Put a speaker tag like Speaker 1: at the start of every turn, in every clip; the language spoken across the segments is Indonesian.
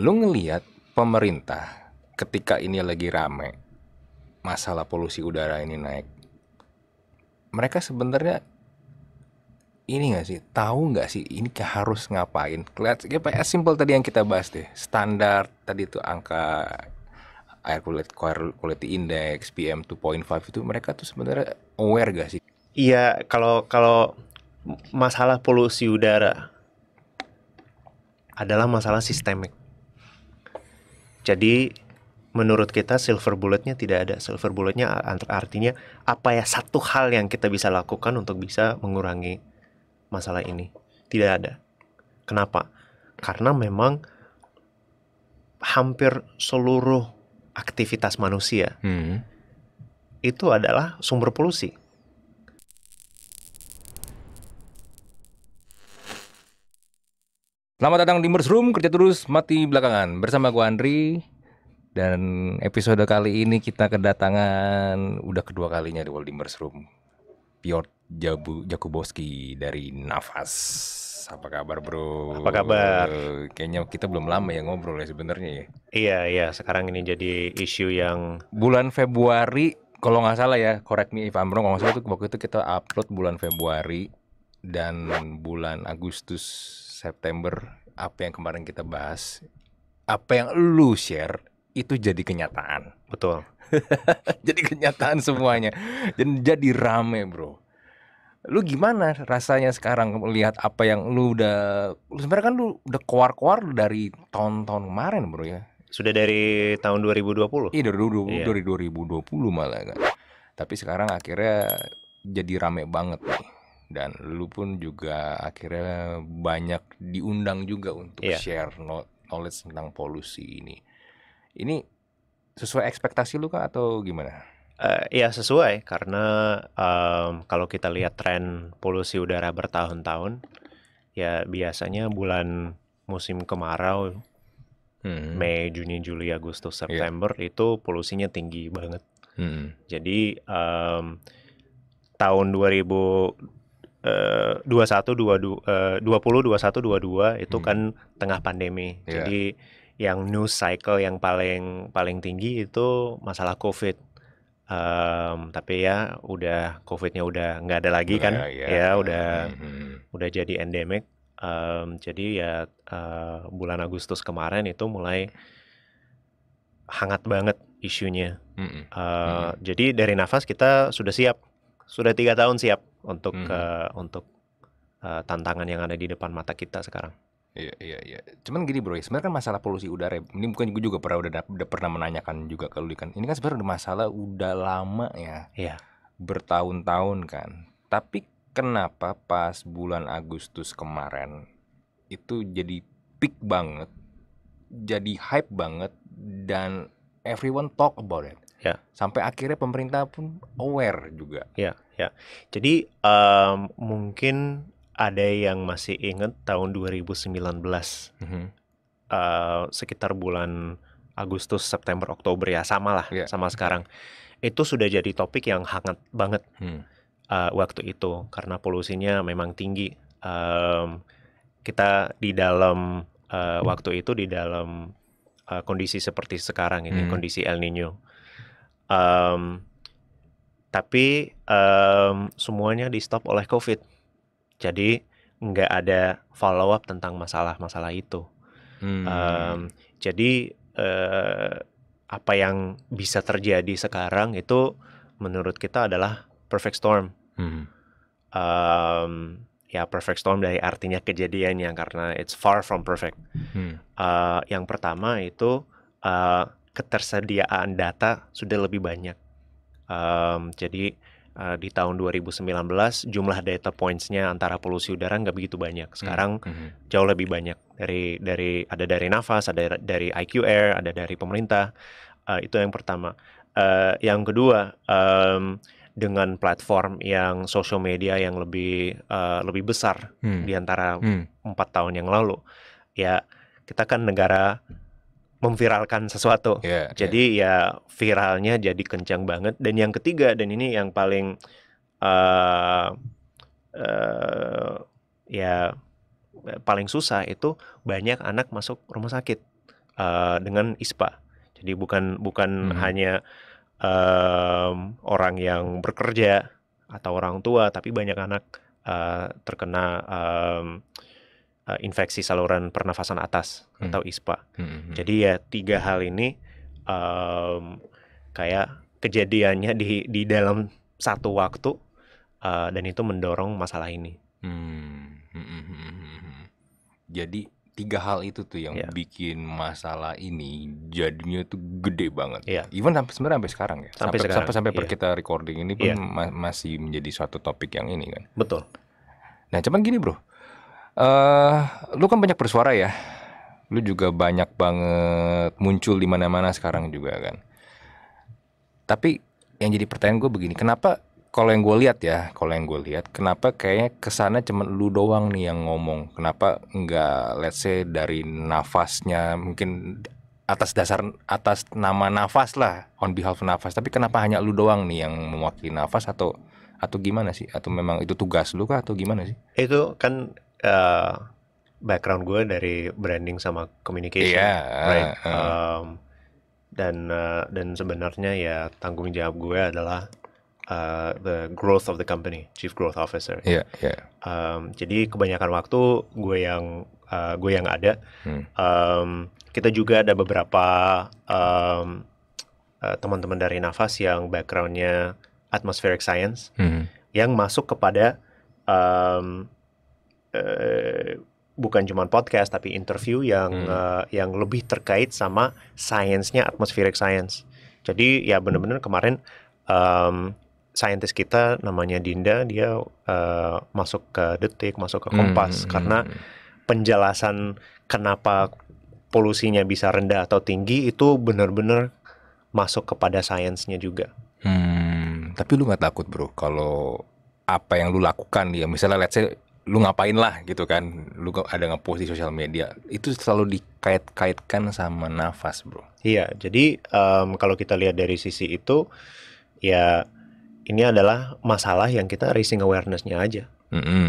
Speaker 1: lu ngeliat pemerintah ketika ini lagi rame masalah polusi udara ini naik mereka sebenarnya ini gak sih tahu nggak sih ini harus ngapain kelihat ya simple tadi yang kita bahas deh standar tadi itu angka air quality, quality index PM 2.5 itu mereka tuh sebenarnya
Speaker 2: aware gak sih iya kalau kalau masalah polusi udara adalah masalah sistemik jadi menurut kita silver bulletnya tidak ada. Silver bulletnya artinya apa ya satu hal yang kita bisa lakukan untuk bisa mengurangi masalah ini. Tidak ada. Kenapa? Karena memang hampir seluruh aktivitas manusia hmm. itu adalah sumber polusi.
Speaker 1: Selamat datang di Merse Room, kerja terus, mati belakangan. Bersama gue Andri. Dan episode kali ini kita kedatangan udah kedua kalinya di World Dimmers Room. Piot Jabu Jakubowski dari Nafas. Apa kabar bro? Apa kabar? Kayaknya kita belum lama ya ngobrol ya sebenarnya ya.
Speaker 2: Iya iya, sekarang ini jadi isu yang bulan Februari
Speaker 1: kalau nggak salah ya, correct me if I'm wrong. Kalau nggak salah itu waktu itu kita upload bulan Februari dan bulan Agustus September apa yang kemarin kita bahas, apa yang lu share itu jadi kenyataan. Betul. jadi kenyataan semuanya. Dan jadi rame, Bro. Lu gimana rasanya sekarang melihat apa yang lu udah lu sebenarnya kan lu udah keluar-keluar dari tahun-tahun kemarin, Bro ya.
Speaker 2: Sudah dari tahun 2020. Iya, dari, 2020, iya. dari 2020
Speaker 1: malah kan. Tapi sekarang akhirnya jadi rame banget nih dan lu pun juga akhirnya banyak diundang juga untuk yeah. share knowledge tentang polusi ini. Ini sesuai ekspektasi lu kah atau gimana?
Speaker 2: Uh, ya sesuai karena um, kalau kita lihat tren polusi udara bertahun-tahun ya biasanya bulan musim kemarau hmm. Mei Juni Juli Agustus iya. September yeah. itu polusinya tinggi banget hmm. jadi um, tahun 2000 Eh, dua satu dua eh, dua puluh dua satu dua dua itu hmm. kan tengah pandemi yeah. jadi yang new cycle yang paling paling tinggi itu masalah covid um, tapi ya udah covidnya udah nggak ada lagi kan uh, yeah. ya udah hmm. udah jadi endemic um, jadi ya uh, bulan Agustus kemarin itu mulai hangat banget isunya mm hmm Uh, mm hmm jadi dari nafas kita sudah siap sudah tiga tahun siap untuk hmm. uh, untuk uh, tantangan yang ada di depan mata kita sekarang.
Speaker 1: Iya iya iya.
Speaker 2: Cuman gini bro, ya, sebenarnya kan
Speaker 1: masalah polusi udara. Ya. Ini bukan gue juga pernah udah, udah pernah menanyakan juga ke lu kan. Ini kan sebenarnya masalah udah lama ya. Iya. Bertahun-tahun kan. Tapi kenapa pas bulan Agustus kemarin itu jadi peak banget, jadi hype banget dan everyone talk about it. Ya. Sampai akhirnya pemerintah pun
Speaker 2: aware juga. Ya, ya. Jadi um, mungkin ada yang masih ingat tahun 2019. Mm -hmm. uh, sekitar bulan Agustus, September, Oktober ya sama lah yeah. sama sekarang. Itu sudah jadi topik yang hangat banget hmm. uh, waktu itu karena polusinya memang tinggi. Um, kita di dalam uh, hmm. waktu itu di dalam uh, kondisi seperti sekarang ini hmm. kondisi El Nino Um, tapi um, semuanya di stop oleh COVID. Jadi nggak ada follow up tentang masalah-masalah itu. Hmm. Um, jadi uh, apa yang bisa terjadi sekarang itu menurut kita adalah perfect storm. Hmm. Um, ya perfect storm dari artinya kejadiannya karena it's far from perfect. Hmm. Uh, yang pertama itu uh, ketersediaan data sudah lebih banyak. Um, jadi uh, di tahun 2019 jumlah data pointsnya antara polusi udara nggak begitu banyak. Hmm, Sekarang mm -hmm. jauh lebih banyak dari dari ada dari nafas, ada dari IQ Air, ada dari pemerintah. Uh, itu yang pertama. Uh, yang kedua um, dengan platform yang social media yang lebih uh, lebih besar hmm. di antara hmm. empat hmm. tahun yang lalu, ya kita kan negara memviralkan sesuatu. Yeah, iya. jadi ya viralnya jadi kencang banget. Dan yang ketiga dan ini yang paling uh, uh, ya paling susah itu banyak anak masuk rumah sakit uh, dengan ISPA. Jadi bukan bukan hmm. hanya um, orang yang bekerja atau orang tua, tapi banyak anak uh, terkena um, uh, infeksi saluran pernafasan atas hmm. atau ISPA. Hmm, hmm, hmm. Jadi ya tiga hal ini um, kayak kejadiannya di di dalam satu waktu uh, dan itu mendorong masalah ini. Hmm, hmm. Jadi tiga hal itu tuh yang yeah. bikin
Speaker 1: masalah ini jadinya tuh gede banget. Yeah. Even sampai sebenarnya sampai sekarang ya. Sampai sampai sekarang. sampai, sampai yeah. kita recording ini pun yeah. ma masih menjadi suatu topik yang ini kan. Betul. Nah, cuman gini, Bro. Uh, lu kan banyak bersuara ya. Lu juga banyak banget muncul di mana-mana sekarang juga kan. Tapi yang jadi pertanyaan gue begini, kenapa kalau yang gue lihat ya, kalau yang gue lihat, kenapa kayaknya kesana cuma lu doang nih yang ngomong? Kenapa nggak, let's say dari nafasnya mungkin atas dasar atas nama nafas lah, on behalf nafas. Tapi kenapa hanya lu doang nih yang mewakili nafas atau atau gimana sih? Atau memang itu tugas lu kah atau gimana sih?
Speaker 2: Itu kan Eh, background gue dari branding sama communication, yeah. right? Um, dan uh, dan sebenarnya ya tanggung jawab gue adalah uh, the growth of the company, chief growth officer. Yeah, yeah. Um, jadi kebanyakan waktu gue yang uh, gue yang ada. Hmm. Um, kita juga ada beberapa um, uh, teman-teman dari Nafas yang backgroundnya atmospheric science, hmm. yang masuk kepada um, Eh, bukan cuma podcast tapi interview yang hmm. uh, yang lebih terkait sama sainsnya atmospheric science. Jadi ya benar-benar kemarin um, scientist kita namanya Dinda dia uh, masuk ke Detik, masuk ke Kompas hmm. hmm karena hmm, hmm. penjelasan kenapa polusinya bisa rendah atau tinggi itu benar-benar masuk kepada sainsnya juga. Hmm, tapi lu nggak takut bro kalau apa yang lu lakukan ya misalnya let's say
Speaker 1: lu ngapain lah gitu kan lu ada ngepost di sosial media itu selalu dikait-kaitkan sama nafas bro
Speaker 2: iya jadi um, kalau kita lihat dari sisi itu ya ini adalah masalah yang kita raising awarenessnya aja mm -hmm.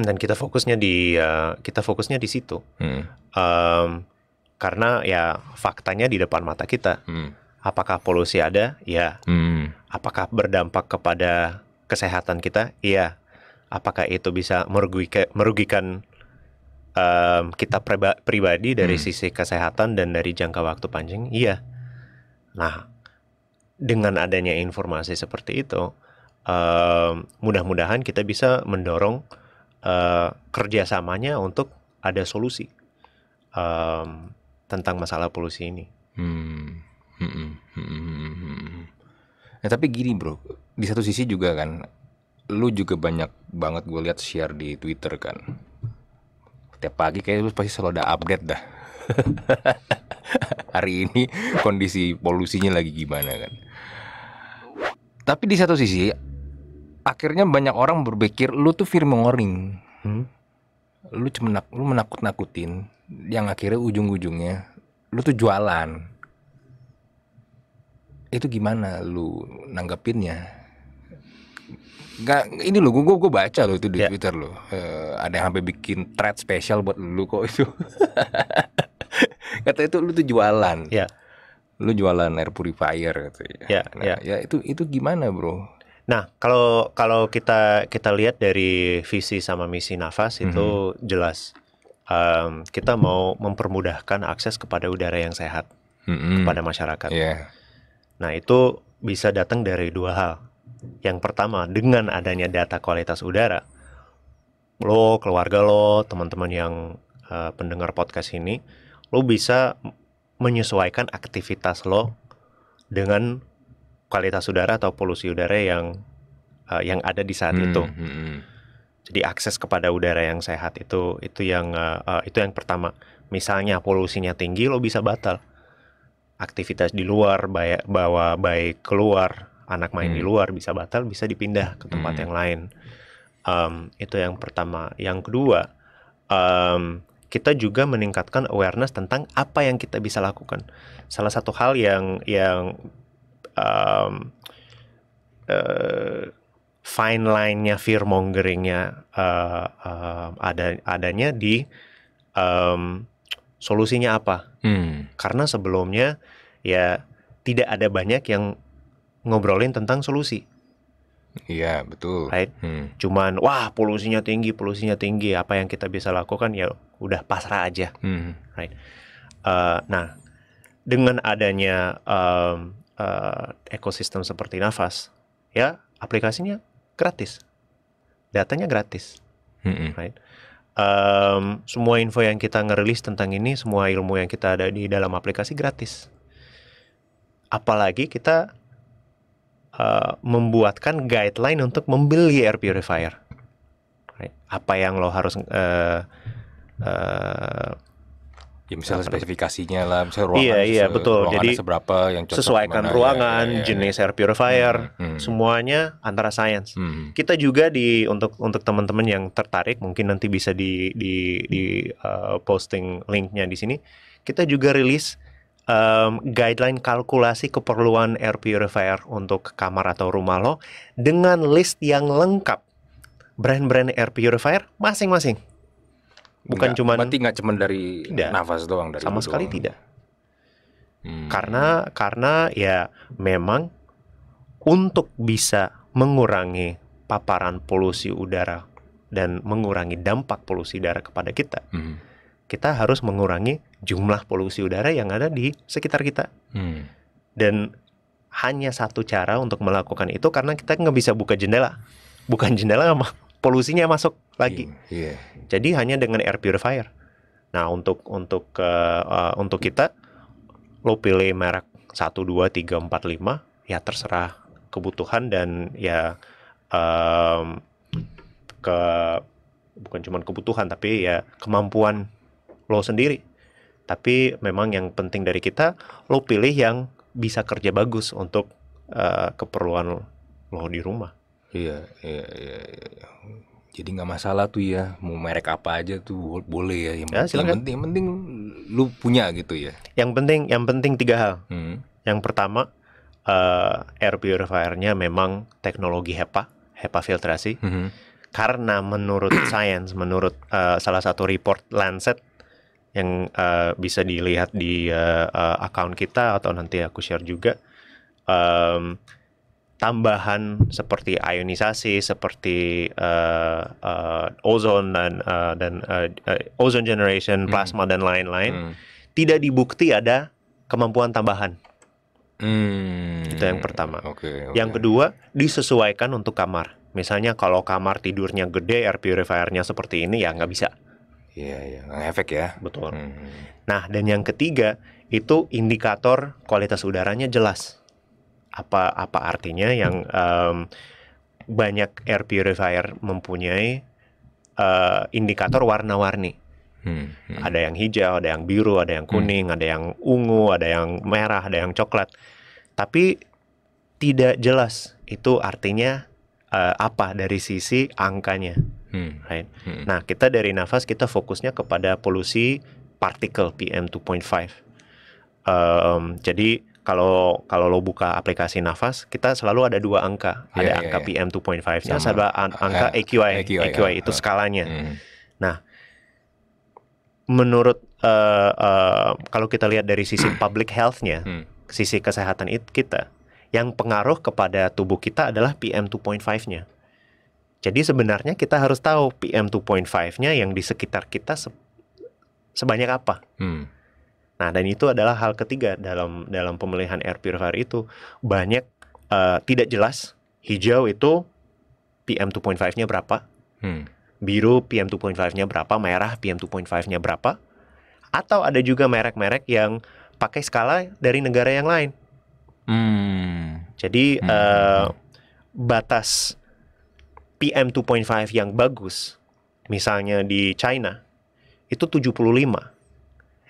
Speaker 2: dan kita fokusnya di uh, kita fokusnya di situ mm. um, karena ya faktanya di depan mata kita mm. apakah polusi ada ya mm. apakah berdampak kepada kesehatan kita iya apakah itu bisa merugikan merugikan um, kita priba, pribadi dari hmm. sisi kesehatan dan dari jangka waktu panjang iya nah dengan adanya informasi seperti itu um, mudah-mudahan kita bisa mendorong uh, kerjasamanya untuk ada solusi um, tentang masalah polusi ini Hmm, hmm,
Speaker 1: hmm, hmm. Nah, tapi gini bro, di satu sisi juga kan lu juga banyak banget gue lihat share di Twitter kan. Tiap pagi kayak lu pasti selalu ada update dah. Hari ini kondisi polusinya lagi gimana kan. Tapi di satu sisi akhirnya banyak orang berpikir lu tuh fear mongering. Hmm? Lu cuma lu menakut-nakutin yang akhirnya ujung-ujungnya lu tuh jualan. Itu gimana lu nanggapinnya? nggak ini lo gue gue baca lo itu di yeah. Twitter lo. Uh, eh, ada yang sampai bikin thread spesial buat lu kok itu.
Speaker 2: Kata itu lu tuh jualan. Yeah. Lu jualan air purifier gitu ya. Yeah, nah, yeah. ya itu itu gimana, Bro? Nah, kalau kalau kita kita lihat dari visi sama misi nafas itu mm -hmm. jelas um, kita mau mempermudahkan akses kepada udara yang sehat mm -hmm. kepada masyarakat. Yeah. Nah, itu bisa datang dari dua hal. Yang pertama, dengan adanya data kualitas udara, lo, keluarga lo, teman-teman yang uh, pendengar podcast ini, lo bisa menyesuaikan aktivitas lo dengan kualitas udara atau polusi udara yang uh, yang ada di saat hmm, itu. Hmm, hmm. Jadi akses kepada udara yang sehat itu itu yang uh, uh, itu yang pertama. Misalnya polusinya tinggi, lo bisa batal aktivitas di luar, baik bawa baik keluar anak main hmm. di luar bisa batal bisa dipindah ke tempat hmm. yang lain um, itu yang pertama yang kedua um, kita juga meningkatkan awareness tentang apa yang kita bisa lakukan salah satu hal yang yang um, uh, fine line-nya fear mongering-nya uh, uh, ada adanya di um, solusinya apa hmm. karena sebelumnya ya tidak ada banyak yang ngobrolin tentang solusi. Iya betul. Right? Hmm. Cuman wah polusinya tinggi, polusinya tinggi. Apa yang kita bisa lakukan ya udah pasrah aja. Hmm. Right? Uh, nah dengan adanya um, uh, ekosistem seperti nafas, ya aplikasinya gratis, datanya gratis. Hmm. Right? Um, semua info yang kita ngerilis tentang ini, semua ilmu yang kita ada di dalam aplikasi gratis. Apalagi kita uh, membuatkan guideline untuk membeli air purifier. Apa yang lo harus uh, uh, ya misalnya spesifikasinya
Speaker 1: lah, misalnya ruangan iya, iya, betul. Jadi seberapa yang cocok sesuaikan mana, ruangan, ya, ya, ya. jenis
Speaker 2: air purifier, hmm, hmm, hmm. semuanya antara science. Hmm. Kita juga di untuk untuk teman-teman yang tertarik mungkin nanti bisa di di di uh, posting linknya di sini. Kita juga rilis um, guideline kalkulasi keperluan air purifier untuk kamar atau rumah lo dengan list yang lengkap brand-brand air purifier masing-masing. Bukan cuma berarti nggak cuma dari tidak, nafas doang dari sama sekali doang. tidak. Hmm. Karena karena ya memang untuk bisa mengurangi paparan polusi udara dan mengurangi dampak polusi udara kepada kita, hmm. kita harus mengurangi jumlah polusi udara yang ada di sekitar kita. Hmm. Dan hanya satu cara untuk melakukan itu karena kita nggak bisa buka jendela. Bukan jendela polusinya masuk lagi. Yeah, yeah. Jadi hanya dengan air purifier. Nah, untuk untuk uh, uh, untuk kita lo pilih merek 1 2 3 4 5 ya terserah kebutuhan dan ya um, ke bukan cuma kebutuhan tapi ya kemampuan lo sendiri tapi memang yang penting dari kita, lo pilih yang bisa kerja bagus untuk uh, keperluan lo di rumah. Iya, iya, iya, iya. iya. Jadi nggak masalah tuh ya, mau merek apa aja tuh boleh ya. Yang, ya, yang penting, yang penting lo punya gitu ya. Yang penting, yang penting tiga hal. Hmm. Yang pertama, uh, air purifiernya memang teknologi HEPA, HEPA filtrasi. Hmm. Karena menurut science, menurut uh, salah satu report Lancet, yang uh, bisa dilihat di uh, uh, account kita atau nanti aku share juga um, tambahan seperti ionisasi seperti uh, uh, ozon dan uh, dan uh, ozon generation hmm. plasma hmm. dan lain-lain hmm. tidak dibukti ada kemampuan tambahan hmm. itu yang pertama okay, okay. yang kedua disesuaikan untuk kamar misalnya kalau kamar tidurnya gede air purifiernya seperti ini ya nggak bisa Iya, iya, efek ya. Betul. Hmm. Nah, dan yang ketiga itu indikator kualitas udaranya jelas. Apa apa artinya yang um, banyak air purifier mempunyai uh, indikator warna-warni. Hmm, hmm. Ada yang hijau, ada yang biru, ada yang hmm. kuning, hmm. ada yang ungu, ada yang merah, ada yang coklat. Tapi tidak jelas itu artinya uh, apa dari sisi angkanya. Hmm. Right? Hmm. Nah, kita dari nafas kita fokusnya kepada polusi partikel PM 2.5. Um, jadi kalau kalau lo buka aplikasi nafas, kita selalu ada dua angka. Iya, ada yeah, angka yeah. PM 2.5, sama ada ah, angka uh, ya. AQI. AQI, AQI ya. itu uh, skalanya. Uh. Nah, menurut uh, uh, kalau kita lihat dari sisi public health-nya, hmm. sisi kesehatan kita, yang pengaruh kepada tubuh kita adalah PM 2.5-nya. Jadi sebenarnya kita harus tahu PM 2.5-nya yang di sekitar kita se sebanyak apa. Hmm. Nah, dan itu adalah hal ketiga dalam dalam pemilihan air purifier itu banyak uh, tidak jelas. Hijau itu PM 2.5-nya berapa? Hmm. Biru PM 2.5-nya berapa? Merah PM 2.5-nya berapa? Atau ada juga merek-merek yang pakai skala dari negara yang lain. Hmm. Jadi hmm. Uh, batas PM 2.5 yang bagus, misalnya di China, itu 75.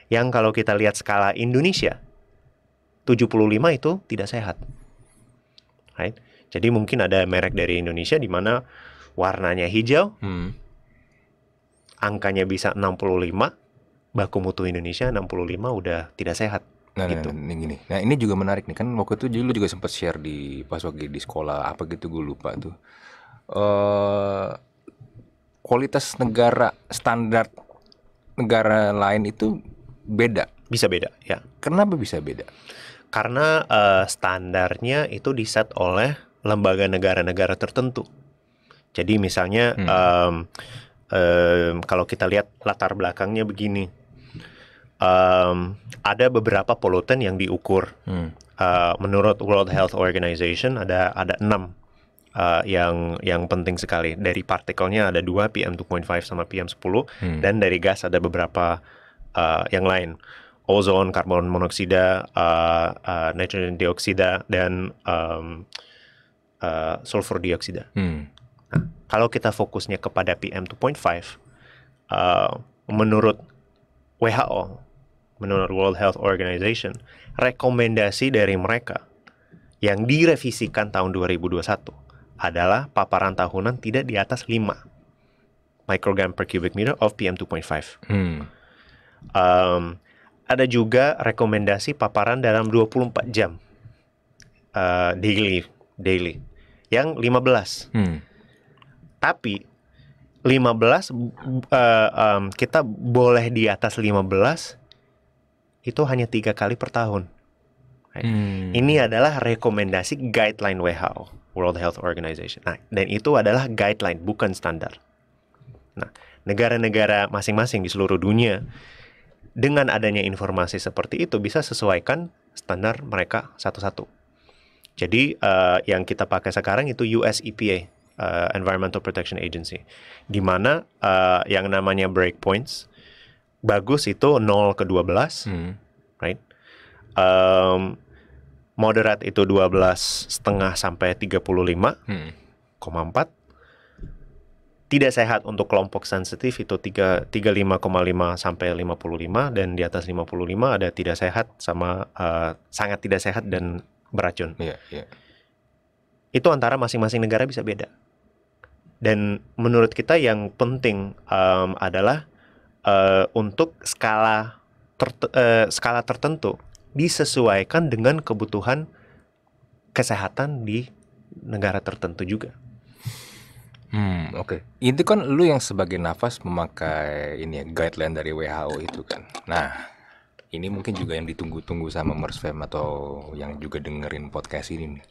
Speaker 2: Yang kalau kita lihat skala Indonesia, 75 itu tidak sehat. Right? Jadi mungkin ada merek dari Indonesia di mana warnanya hijau, hmm. angkanya bisa 65, baku mutu Indonesia 65 udah tidak sehat. Nah, nah gitu. nah, nah, gini. nah ini juga menarik nih kan waktu itu dulu juga sempat share di pas waktu
Speaker 1: di sekolah apa gitu gue lupa tuh uh, kualitas
Speaker 2: negara standar negara lain itu beda. Bisa beda, ya. Kenapa bisa beda? Karena uh, standarnya itu diset oleh lembaga negara-negara tertentu. Jadi misalnya hmm. um, um, kalau kita lihat latar belakangnya begini, um, ada beberapa polutan yang diukur. Hmm. Uh, menurut World Health Organization ada ada enam uh, yang yang penting sekali. Dari partikelnya ada dua PM2.5 sama PM10 hmm. dan dari gas ada beberapa uh, yang lain. Ozon, karbon monoksida, uh, uh, nitrogen dioksida dan um, uh, sulfur dioksida. Hmm. kalau kita fokusnya kepada PM2.5 uh, menurut WHO, menurut World Health Organization, rekomendasi dari mereka yang direvisikan tahun 2021 adalah paparan tahunan tidak di atas 5 microgram per cubic meter of PM 2.5. Hmm. Um, ada juga rekomendasi paparan dalam 24 jam uh, daily daily yang 15. Hmm. Tapi 15 uh, um, kita boleh di atas 15 itu hanya tiga kali per tahun. Right. Hmm. Ini adalah rekomendasi guideline WHO. World Health Organization. Nah, dan itu adalah guideline, bukan standar. Nah, negara-negara masing-masing di seluruh dunia dengan adanya informasi seperti itu bisa sesuaikan standar mereka satu-satu. Jadi uh, yang kita pakai sekarang itu US EPA, uh, eh, Environmental Protection Agency, di mana uh, yang namanya breakpoints bagus itu 0 ke 12, hmm. right? Um, Moderat itu 12 setengah sampai 35,4 hmm. 4. tidak sehat untuk kelompok sensitif itu koma 35,5 sampai 55 dan di atas 55 ada tidak sehat sama uh, sangat tidak sehat dan beracun. Yeah, yeah. Itu antara masing-masing negara bisa beda. Dan menurut kita yang penting um, adalah uh, untuk skala ter uh, skala tertentu disesuaikan dengan kebutuhan kesehatan di negara tertentu juga. Hmm, oke. Okay. Itu kan lu yang sebagai
Speaker 1: nafas memakai ini ya, guideline dari WHO itu kan. Nah, ini mungkin juga yang ditunggu-tunggu sama Mersfam atau yang juga dengerin podcast ini nih.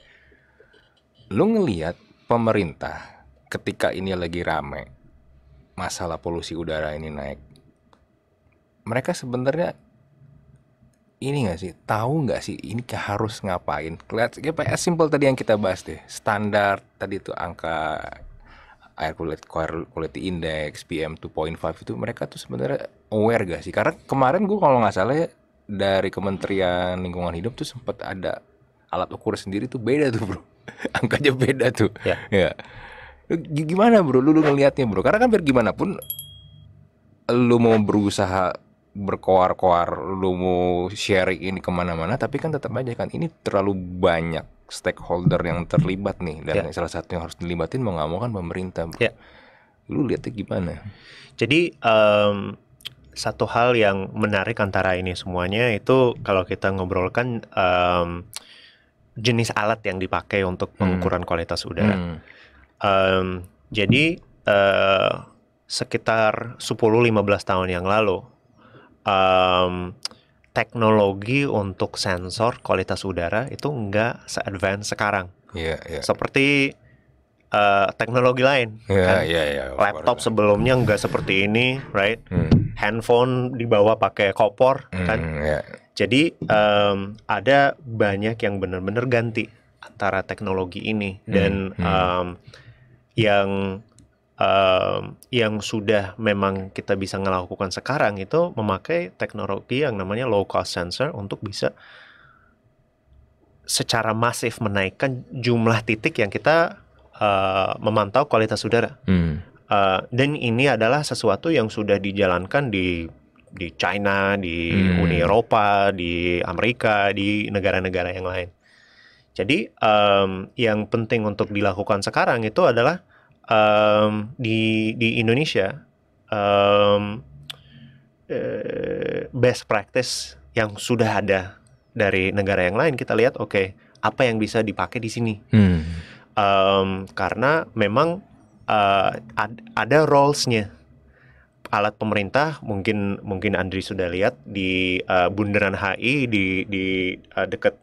Speaker 1: Lu ngelihat pemerintah ketika ini lagi rame masalah polusi udara ini naik. Mereka sebenarnya ini gak sih tahu gak sih ini harus ngapain kelihat kayak simple tadi yang kita bahas deh standar tadi itu angka air quality, quality index PM 2.5 itu mereka tuh sebenarnya aware gak sih karena kemarin gua kalau nggak salah ya, dari Kementerian Lingkungan Hidup tuh sempat ada alat ukur sendiri tuh beda tuh bro angkanya beda tuh ya, ya. Gimana bro, lu, lu ngelihatnya bro? Karena kan biar gimana pun lu mau berusaha berkoar-koar lu mau sharing ini kemana-mana tapi kan tetap aja kan ini terlalu banyak stakeholder yang terlibat
Speaker 2: nih dan yeah. salah satu yang harus dilibatin mau nggak mau kan pemerintah yeah. lu lihatnya gimana jadi um, satu hal yang menarik antara ini semuanya itu kalau kita ngobrolkan um, jenis alat yang dipakai untuk hmm. pengukuran hmm. kualitas udara hmm. um, jadi uh, sekitar 10-15 tahun yang lalu um, teknologi untuk sensor kualitas udara itu nggak se-advance sekarang. Yeah, yeah. Seperti uh, teknologi lain. Yeah, kan? yeah, yeah, iya, Laptop sebelumnya nggak seperti ini, right? Hmm. Handphone dibawa pakai kopor, hmm, kan? Yeah. Jadi um, ada banyak yang benar-benar ganti antara teknologi ini hmm, dan hmm. Um, yang yang sudah memang kita bisa melakukan sekarang itu memakai teknologi yang namanya low cost sensor untuk bisa secara masif menaikkan jumlah titik yang kita uh, memantau kualitas udara. Hmm. Uh, dan ini adalah sesuatu yang sudah dijalankan di di China, di hmm. Uni Eropa, di Amerika, di negara-negara yang lain. Jadi um, yang penting untuk dilakukan sekarang itu adalah um, di di Indonesia um, uh, best practice yang sudah ada dari negara yang lain kita lihat oke okay, apa yang bisa dipakai di sini hmm. um, karena memang uh, ad, ada rolesnya alat pemerintah mungkin mungkin Andri sudah lihat di uh, bundaran HI di di uh, dekat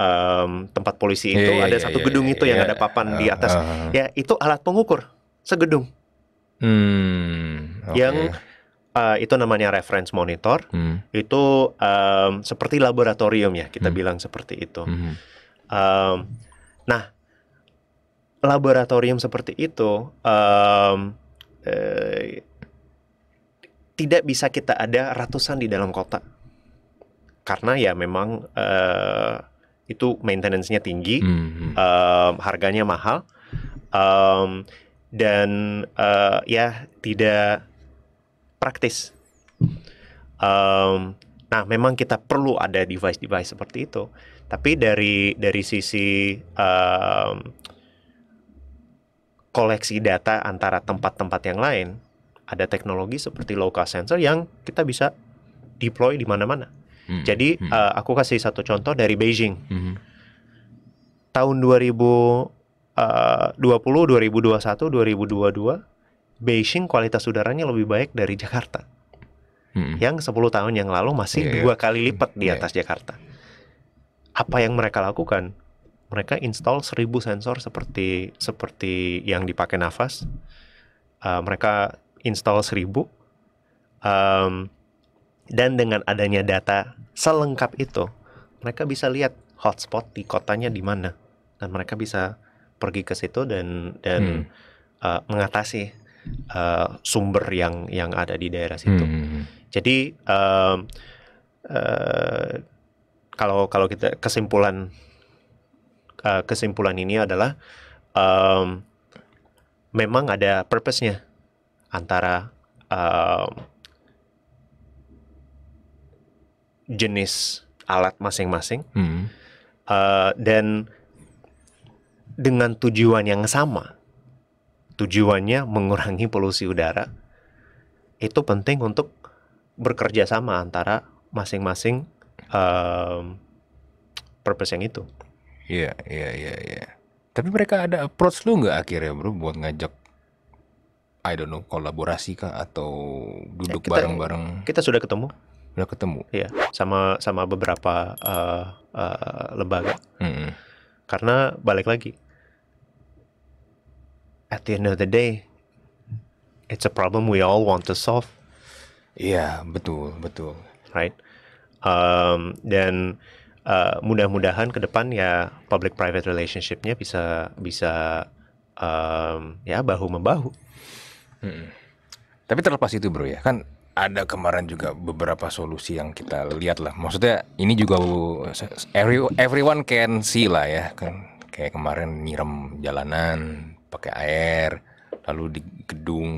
Speaker 2: um, tempat polisi itu yeah, ada yeah, satu yeah, gedung yeah, itu yang yeah. ada papan uh, di ah, atas. Uh, uh. Ya itu alat pengukur segedung. Hmm, okay. Yang uh, itu namanya reference monitor. Hmm. Itu um, seperti laboratorium ya kita hmm. bilang seperti itu. Hmm. Um, nah laboratorium seperti itu um, eh, tidak bisa kita ada ratusan di dalam kota karena ya memang uh, itu maintenance-nya tinggi, hmm. uh, harganya mahal, um, dan uh, ya tidak praktis. Um, nah, memang kita perlu ada device-device seperti itu, tapi dari dari sisi um, koleksi data antara tempat-tempat yang lain, ada teknologi seperti local sensor yang kita bisa deploy di mana-mana Hmm. Jadi hmm. Uh, aku kasih satu contoh dari Beijing. Hmm. Tahun 2020, 2021, 2022 Beijing kualitas udaranya lebih baik dari Jakarta. Hmm. Yang 10 tahun yang lalu masih yeah, iya. dua kali lipat di iya. atas yeah. Jakarta. Apa yang mereka lakukan? Mereka install seribu sensor seperti seperti yang dipakai nafas. Uh, mereka install seribu. um, dan dengan adanya data selengkap itu, mereka bisa lihat hotspot di kotanya di mana dan mereka bisa pergi ke situ dan dan hmm. uh, mengatasi uh, sumber yang yang ada di daerah situ. Hmm. hmm, hmm. Jadi uh, uh, kalau kalau kita kesimpulan uh, kesimpulan ini adalah um, memang ada purpose-nya antara uh, jenis alat masing-masing hmm. uh, dan dengan tujuan yang sama tujuannya mengurangi polusi udara itu penting untuk bekerja sama antara masing-masing uh, purpose yang itu. Iya, iya, iya, iya. Tapi
Speaker 1: mereka ada approach lu nggak akhirnya bro buat ngajak I don't know kolaborasi kah atau
Speaker 2: duduk eh, bareng-bareng? kita, bareng -bareng? kita sudah ketemu udah ketemu ya sama sama beberapa uh, uh, lembaga mm-hmm. karena balik lagi at the end of the day it's a problem we all want to solve iya yeah, betul betul right um, dan uh, mudah-mudahan ke depan ya public private relationshipnya bisa bisa um, ya bahu membahu mm-hmm. tapi
Speaker 1: terlepas itu bro ya kan ada kemarin juga beberapa solusi yang kita lihat lah. Maksudnya ini juga every, everyone can see lah ya kan kayak kemarin nyiram jalanan pakai air, lalu di gedung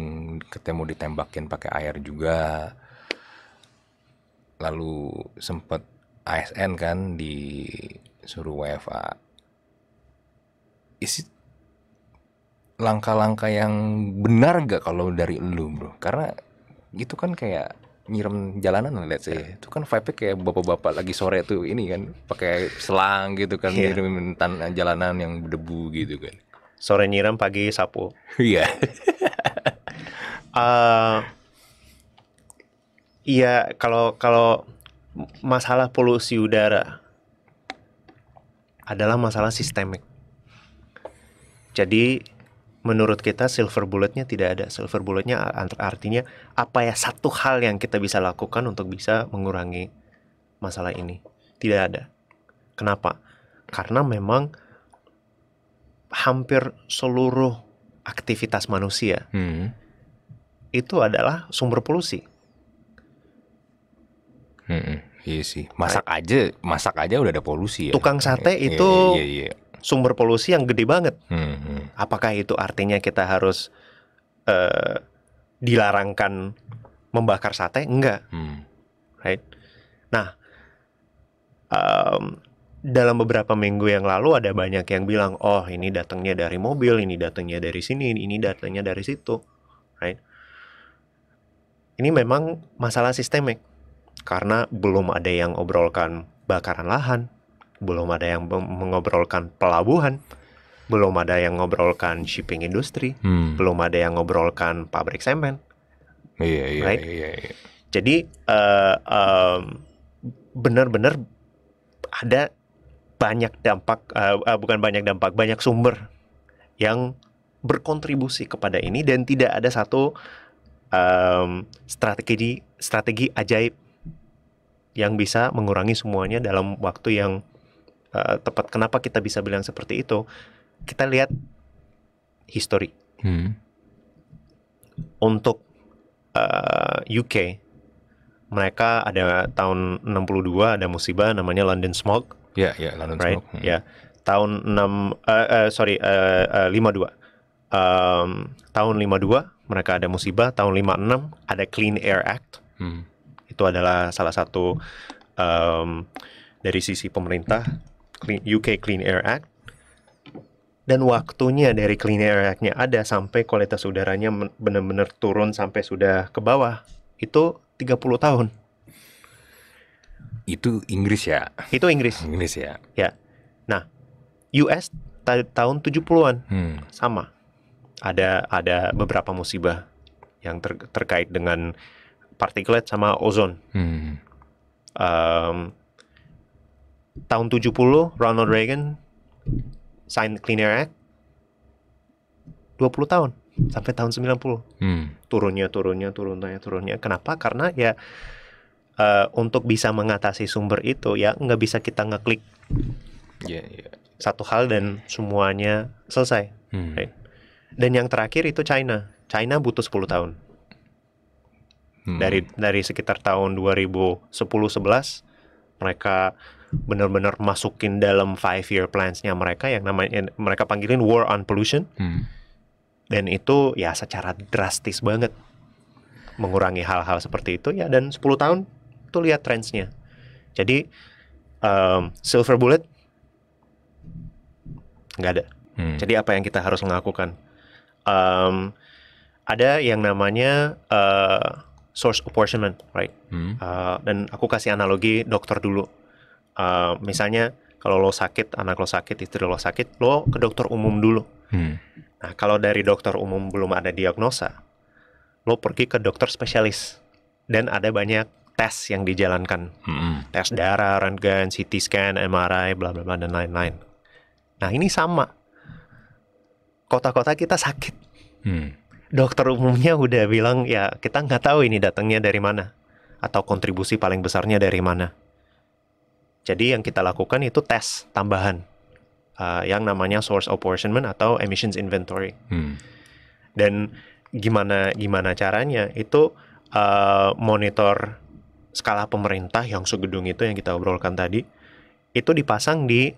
Speaker 1: ketemu ditembakin pakai air juga. Lalu sempet ASN kan disuruh WFA. Is langkah-langkah yang benar gak kalau dari lu bro? Karena gitu kan kayak nyiram jalanan lihat sih yeah. itu kan vibe kayak bapak-bapak lagi sore tuh ini kan pakai selang gitu kan yeah. nyiram jalanan yang debu gitu kan
Speaker 2: sore nyiram pagi sapu iya uh, iya kalau kalau masalah polusi udara adalah masalah sistemik jadi menurut kita silver bulletnya tidak ada. Silver bulletnya artinya apa ya satu hal yang kita bisa lakukan untuk bisa mengurangi masalah ini. Tidak ada. Kenapa? Karena memang hampir seluruh aktivitas manusia hmm. itu adalah sumber polusi. Hmm, iya sih. Masak aja, masak aja udah ada polusi ya. Tukang sate iya, itu iya, iya, iya sumber polusi yang gede banget. Hmm. hmm. Apakah itu artinya kita harus uh, dilarangkan membakar sate? Enggak, hmm. right? Nah, um, dalam beberapa minggu yang lalu ada banyak yang bilang, oh ini datangnya dari mobil, ini datangnya dari sini, ini datangnya dari situ, right? Ini memang masalah sistemik karena belum ada yang obrolkan bakaran lahan, belum ada yang mengobrolkan pelabuhan, belum ada yang ngobrolkan shipping industri, hmm. belum ada yang ngobrolkan pabrik semen. Iya, iya, right? iya, iya. iya. Jadi uh, um, benar-benar ada banyak dampak, uh, uh, bukan banyak dampak, banyak sumber yang berkontribusi kepada ini dan tidak ada satu um, strategi strategi ajaib yang bisa mengurangi semuanya dalam waktu yang uh, tepat kenapa kita bisa bilang seperti itu kita lihat history hmm. untuk uh, eh, UK mereka ada tahun 62 ada musibah namanya London Smog ya yeah, ya yeah, London right? Smog hmm. ya yeah. tahun 6 uh, uh, sorry uh, uh, 52 um, tahun 52 mereka ada musibah tahun 56 ada Clean Air Act hmm. itu adalah salah satu um, dari sisi pemerintah UK Clean Air Act dan waktunya dari Clean Air Act-nya ada sampai kualitas udaranya benar-benar turun sampai sudah ke bawah itu 30 tahun. Itu Inggris ya. Itu Inggris. Inggris ya. Ya. Nah, US ta tahun 70-an. Hmm. Sama. Ada ada beberapa musibah yang ter terkait dengan particulate sama ozon. Hmm. Um, tahun 70 Ronald Reagan sign Clean Air Act 20 tahun sampai tahun 90 hmm. turunnya turunnya turunnya turunnya kenapa karena ya uh, untuk bisa mengatasi sumber itu ya nggak bisa kita ngeklik yeah, yeah. satu hal dan semuanya selesai hmm. right? dan yang terakhir itu China China butuh 10 tahun hmm. dari dari sekitar tahun 2010 11 mereka benar-benar masukin dalam five year plansnya mereka yang namanya mereka panggilin war on pollution. Hmm. Dan itu ya secara drastis banget mengurangi hal-hal seperti itu ya dan 10 tahun tuh lihat trendsnya. Jadi um, silver bullet nggak ada. Hmm. Jadi apa yang kita harus melakukan? Um, ada yang namanya uh, source apportionment, right? Hmm. Uh, dan aku kasih analogi dokter dulu Eh, misalnya kalau lo sakit, anak lo sakit, istri lo sakit, lo ke dokter umum dulu. Hmm. Nah, kalau dari dokter umum belum ada diagnosa, lo pergi ke dokter spesialis dan ada banyak tes yang dijalankan, hmm. tes darah, rentgen, CT scan, MRI, bla bla bla dan lain-lain. Nah, ini sama. Kota-kota kita sakit. Hmm. Dokter umumnya udah bilang ya kita nggak tahu ini datangnya dari mana atau kontribusi paling besarnya dari mana jadi yang kita lakukan itu tes tambahan uh, yang namanya source apportionment atau emissions inventory. Hmm. Dan gimana gimana caranya itu uh, monitor skala pemerintah yang segedung itu yang kita obrolkan tadi itu dipasang di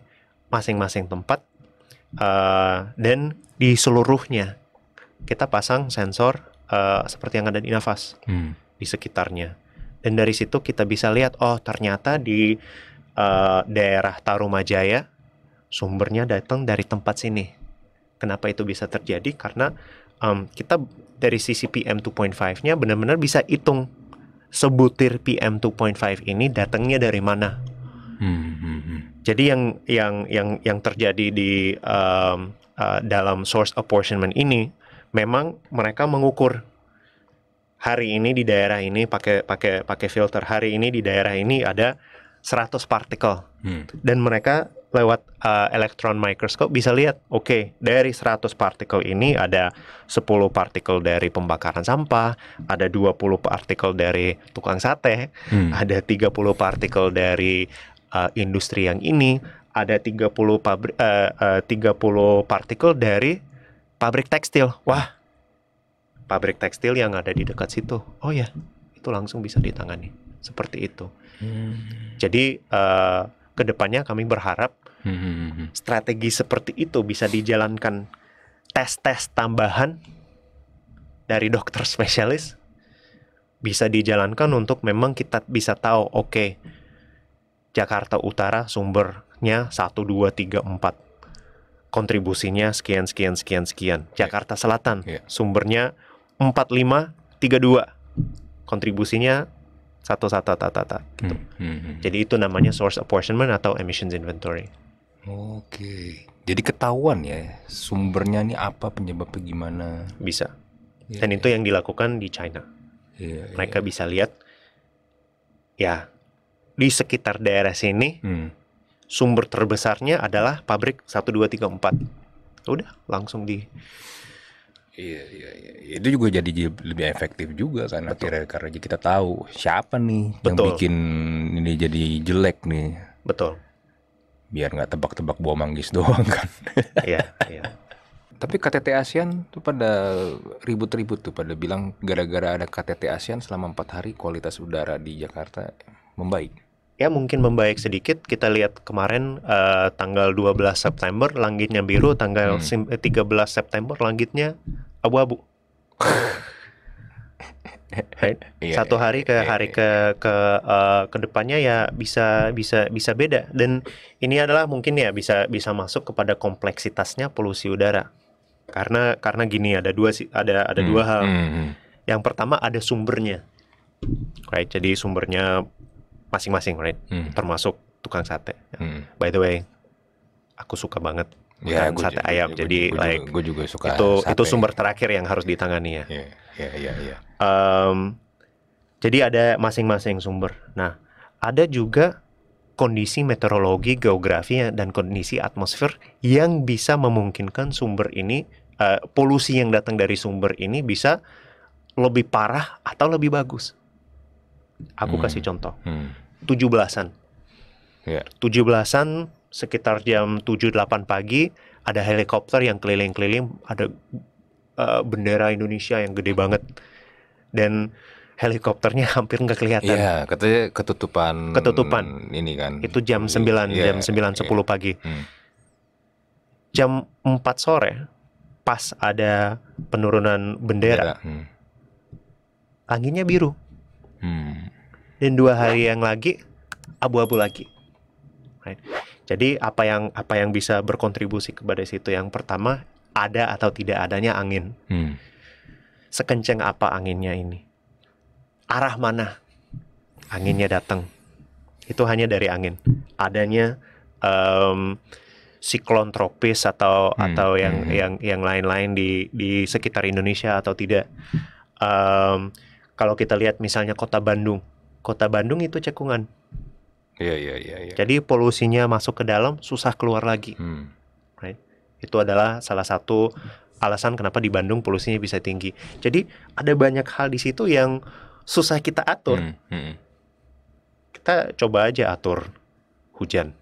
Speaker 2: masing-masing tempat uh, dan di seluruhnya kita pasang sensor uh, seperti yang ada di nafas hmm. di sekitarnya dan dari situ kita bisa lihat oh ternyata di uh, daerah Tarumajaya, sumbernya datang dari tempat sini. Kenapa itu bisa terjadi? Karena um, kita dari sisi PM 2.5-nya benar-benar bisa hitung sebutir PM 2.5 ini datangnya dari mana. Hmm, hmm, hmm. Jadi yang yang yang yang terjadi di um, uh, dalam source apportionment ini memang mereka mengukur hari ini di daerah ini pakai pakai pakai filter hari ini di daerah ini ada 100 partikel. Hmm. Dan mereka lewat uh, eh, elektron mikroskop bisa lihat, oke, okay, dari 100 partikel ini ada 10 partikel dari pembakaran sampah, ada 20 partikel dari tukang sate, hmm. ada 30 partikel dari uh, industri yang ini, ada 30 pabrik uh, uh, 30 partikel dari pabrik tekstil. Wah. Pabrik tekstil yang ada di dekat situ. Oh ya, itu langsung bisa ditangani seperti itu. Hmm. Jadi uh, eh, kedepannya kami berharap hmm. strategi seperti itu bisa dijalankan tes-tes tambahan dari dokter spesialis bisa dijalankan untuk memang kita bisa tahu oke okay, Jakarta Utara sumbernya satu dua tiga empat kontribusinya sekian sekian sekian sekian iya. Jakarta Selatan yeah. sumbernya tiga dua kontribusinya satu satu tata tata gitu. Hmm, hmm, hmm, Jadi itu namanya source apportionment atau emissions inventory. Oke. Jadi ketahuan ya sumbernya ini apa penyebabnya gimana? Bisa. Yeah, Dan yeah. itu yang dilakukan di China. Yeah, iya. Mereka yeah. bisa lihat ya di sekitar daerah sini hmm. sumber terbesarnya adalah pabrik 1 2 3 4. Udah langsung di Iya, iya, iya, iya. Itu juga jadi lebih efektif juga kan
Speaker 1: Betul. karena kita tahu siapa nih Betul. yang bikin ini jadi jelek nih. Betul. Biar nggak tebak-tebak buah manggis doang kan. iya, iya. Tapi KTT ASEAN tuh pada ribut-ribut tuh pada bilang gara-gara ada KTT
Speaker 2: ASEAN selama empat hari kualitas udara di Jakarta membaik ya mungkin membaik sedikit. Kita lihat kemarin uh, tanggal 12 September langitnya biru, hmm. tanggal hmm. 13 eh, September langitnya abu-abu. right? Iya, Satu iya, hari ke iya, hari ke ke uh, eh, kedepannya ya bisa bisa bisa beda dan ini adalah mungkin ya bisa bisa masuk kepada kompleksitasnya polusi udara. Karena karena gini ada dua ada ada hmm. dua hal. Hmm, hmm. Yang pertama ada sumbernya. Right, jadi sumbernya masing-masing right hmm. termasuk tukang sate hmm. by the way aku suka banget ya, gue, sate ayam gue, jadi gue, like juga, gue juga suka itu sate. itu sumber terakhir yang harus ditangani ya iya, iya. ya um, jadi ada masing-masing sumber nah ada juga kondisi meteorologi, geografi dan kondisi atmosfer yang bisa memungkinkan sumber ini uh, polusi yang datang dari sumber ini bisa lebih parah atau lebih bagus. Aku hmm. kasih contoh. Hmm. tujuh belasan, ya. tujuh belasan sekitar jam tujuh delapan pagi ada helikopter yang keliling-keliling ada uh, bendera Indonesia yang gede banget. Dan helikopternya hampir nggak kelihatan. Iya, katanya ketutupan. Ketutupan. Ini kan. Itu jam sembilan, yeah, jam sembilan iya. sepuluh yeah. pagi. Hmm. Jam empat sore pas ada penurunan bendera. Hmm. Anginnya biru. Hmm. Dan dua hari yang lagi abu-abu lagi. Right? Jadi apa yang apa yang bisa berkontribusi kepada situ? Yang pertama ada atau tidak adanya angin. Hmm. Sekenceng apa anginnya ini? Arah mana anginnya datang? Itu hanya dari angin. Adanya um, siklon tropis atau hmm. atau yang hmm, hmm. yang yang lain-lain di di sekitar Indonesia atau tidak um, kalau kita lihat misalnya kota Bandung, kota Bandung itu cekungan. Iya iya iya. Ya. Jadi polusinya masuk ke dalam, susah keluar lagi. Hmm. Right? Itu adalah salah satu alasan kenapa di Bandung polusinya bisa tinggi. Jadi ada banyak hal di situ yang susah kita atur. Hmm. Hmm. Kita coba aja atur hujan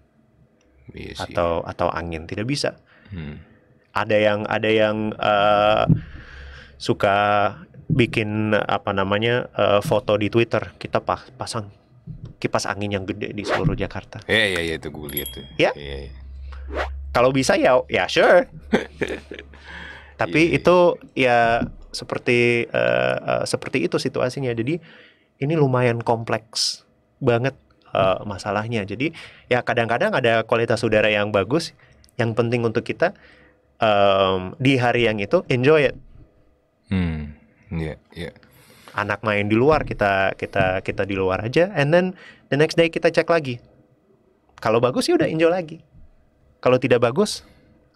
Speaker 2: yes, iya atau yeah. atau angin tidak bisa. Hmm. Ada yang ada yang uh, suka bikin apa namanya uh, foto di Twitter kita pasang kipas angin yang gede di seluruh Jakarta.
Speaker 1: Iya yeah, iya yeah, itu gue lihat tuh. Ya. Yeah. Yeah.
Speaker 2: Kalau bisa ya ya sure. Tapi yeah. itu ya seperti uh, uh, seperti itu situasinya. Jadi ini lumayan kompleks banget uh, masalahnya. Jadi ya kadang-kadang ada kualitas udara yang bagus. Yang penting untuk kita um, di hari yang itu enjoy it. Hmm. Iya, iya. Anak main di luar, kita kita kita di luar aja and then the next day kita cek lagi. Kalau bagus ya udah enjoy lagi. Kalau tidak bagus,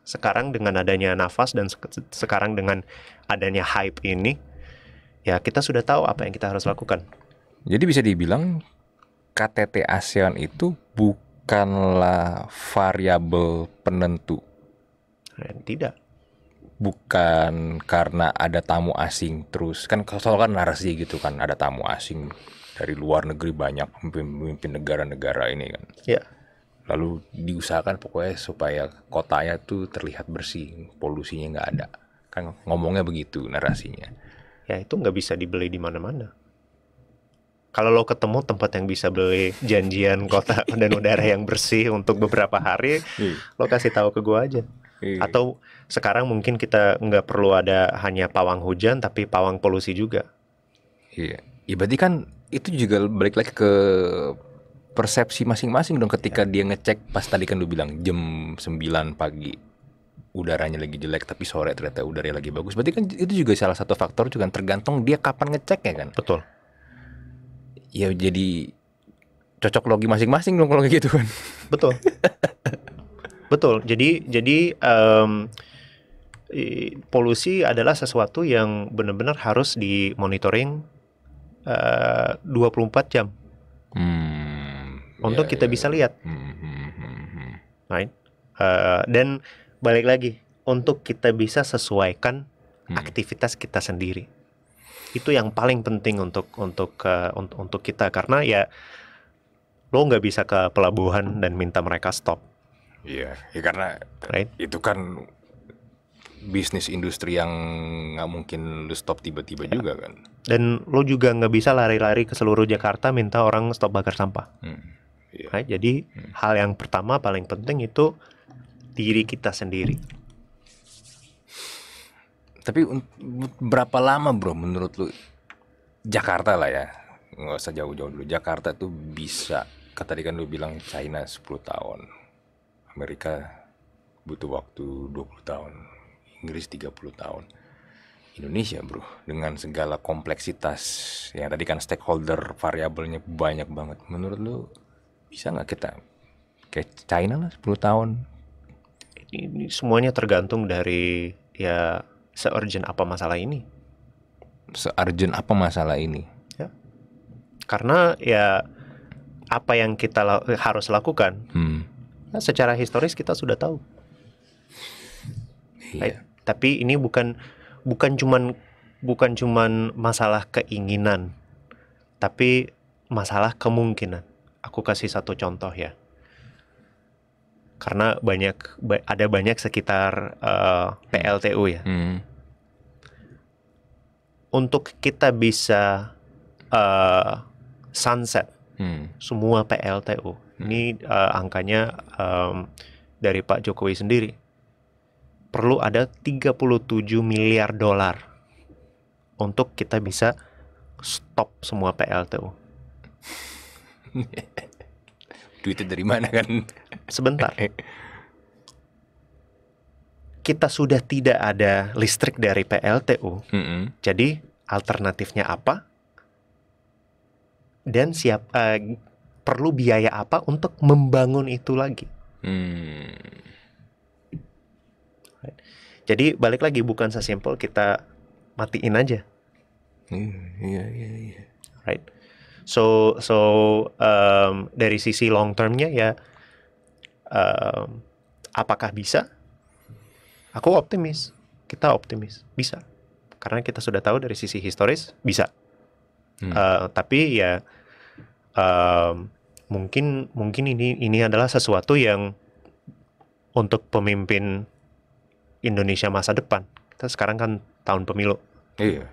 Speaker 2: sekarang dengan adanya nafas dan se sekarang dengan adanya hype ini, ya kita sudah tahu apa yang kita harus lakukan. Jadi bisa dibilang KTT ASEAN itu
Speaker 1: bukanlah variabel penentu. Eh, tidak bukan karena ada tamu asing terus kan soal kan narasi gitu kan ada tamu asing dari luar negeri banyak pemimpin negara-negara ini kan. ya. Lalu diusahakan pokoknya supaya kotanya tuh terlihat bersih, polusinya
Speaker 2: nggak ada. Kan ngomongnya begitu narasinya. Ya itu nggak bisa dibeli di mana-mana kalau lo ketemu tempat yang bisa beli janjian kota dan udara yang bersih untuk beberapa hari, iya. lo kasih tahu ke gue aja. Iya. Atau sekarang mungkin kita nggak perlu ada hanya pawang hujan tapi pawang polusi juga. Iya. Ya berarti kan itu juga balik lagi ke persepsi masing-masing dong ketika
Speaker 1: ya. dia ngecek pas tadi kan lu bilang jam 9 pagi udaranya lagi jelek tapi sore ternyata udaranya lagi bagus. Berarti kan itu juga salah satu faktor juga tergantung dia kapan ngeceknya kan. Betul.
Speaker 2: Ya jadi cocok logi masing-masing dong kalau gitu kan. Betul. Betul. Jadi jadi um, polusi adalah sesuatu yang benar-benar harus dimonitoring eh, uh, 24 jam. Hmm, untuk yeah, kita yeah. bisa ya. lihat. Hmm, hmm, hmm, hmm. Right? Uh, dan balik lagi untuk kita bisa sesuaikan hmm. aktivitas kita sendiri. Itu yang paling penting untuk untuk uh, untuk, untuk kita karena ya lo nggak bisa ke pelabuhan dan minta mereka stop
Speaker 1: Iya, ya karena
Speaker 2: right? itu kan
Speaker 1: bisnis industri yang nggak mungkin lu stop tiba-tiba ya. juga kan.
Speaker 2: Dan lu juga nggak bisa lari-lari ke seluruh Jakarta minta orang stop bakar sampah. Hmm. Yeah. Right? Jadi hmm. hal yang pertama paling penting itu diri kita sendiri. Tapi berapa lama bro menurut lu Jakarta
Speaker 1: lah ya nggak usah jauh-jauh dulu Jakarta tuh bisa kata tadi kan lu bilang China 10 tahun Amerika butuh waktu 20 tahun, Inggris 30 tahun. Indonesia bro, dengan segala kompleksitas yang tadi kan stakeholder variabelnya banyak banget.
Speaker 2: Menurut lu bisa nggak kita kayak China lah 10 tahun? Ini semuanya tergantung dari ya seurgent apa masalah ini. Seurgent apa masalah ini? Ya. Karena ya apa yang kita harus lakukan hmm Nah, secara historis kita sudah tahu. Iya. Right? Tapi ini bukan bukan cuman bukan cuman masalah keinginan, tapi masalah kemungkinan. Aku kasih satu contoh ya. Karena banyak ada banyak sekitar uh, eh, PLTU ya. Hmm. Untuk kita bisa uh, sunset hmm. semua PLTU. Hmm. Ini uh, angkanya um, dari Pak Jokowi sendiri. Perlu ada 37 miliar dolar untuk kita bisa stop semua PLTU. Duitnya dari mana kan? Sebentar. Kita sudah tidak ada listrik dari PLTU. Mm -hmm. Jadi alternatifnya apa? dan siap uh, perlu biaya apa untuk membangun itu lagi. Hmm. Jadi balik lagi bukan sesimpel kita matiin aja. Iya, iya iya iya. Right. So so um, dari sisi long termnya ya um, apakah bisa? Aku optimis. Kita optimis bisa karena kita sudah tahu dari sisi historis bisa. Hmm. Uh, tapi ya uh, mungkin mungkin ini ini adalah sesuatu yang untuk pemimpin Indonesia masa depan. Kita sekarang kan tahun pemilu. Iya.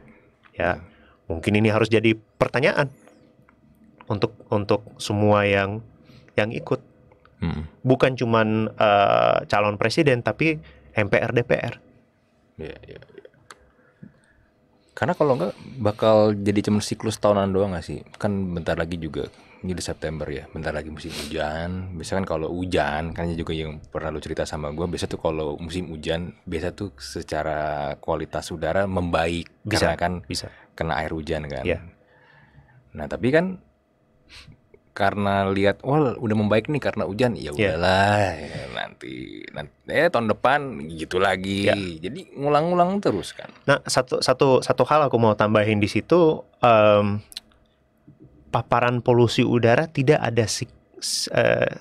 Speaker 2: Ya, hmm. mungkin ini harus jadi pertanyaan untuk untuk semua yang yang ikut. Hmm. Bukan cuman uh, calon presiden tapi MPR DPR. Iya, iya, iya. Karena kalau enggak
Speaker 1: bakal jadi cuma siklus tahunan doang gak sih? Kan bentar lagi juga ini di September ya, bentar lagi musim hujan. Biasa kan kalau hujan, kan juga yang pernah lu cerita sama gue, biasa tuh kalau musim hujan, biasa tuh secara kualitas udara membaik bisa, karena kan bisa. kena air hujan kan. Yeah. Nah tapi kan karena lihat wah udah membaik nih karena hujan ya
Speaker 2: iya. udahlah yeah. ya,
Speaker 1: nanti nanti eh tahun depan gitu lagi yeah. jadi
Speaker 2: ngulang-ngulang terus kan nah satu satu satu hal aku mau tambahin di situ um, paparan polusi udara tidak ada sik, uh,